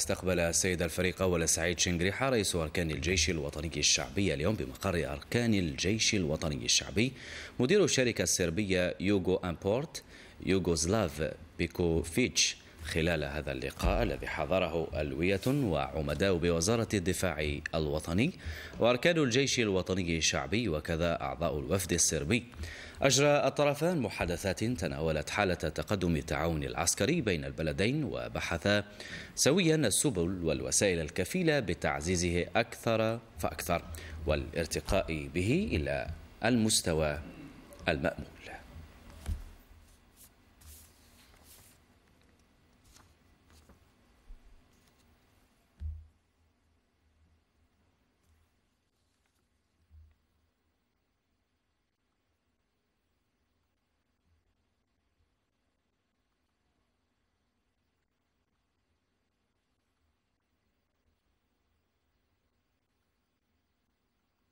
استقبل السيد الفريق أول سعيد شنقريحة رئيس أركان الجيش الوطني الشعبي اليوم بمقر أركان الجيش الوطني الشعبي مدير الشركة السربية يوغو أمبورت يوغوسلاف بيكوفيتش خلال هذا اللقاء الذي حضره ألوية وعمداء بوزارة الدفاع الوطني وأركان الجيش الوطني الشعبي وكذا أعضاء الوفد السربي أجرى الطرفان محادثات تناولت حالة تقدم التعاون العسكري بين البلدين وبحثا سويا السبل والوسائل الكفيلة بتعزيزه أكثر فأكثر والارتقاء به إلى المستوى المأمول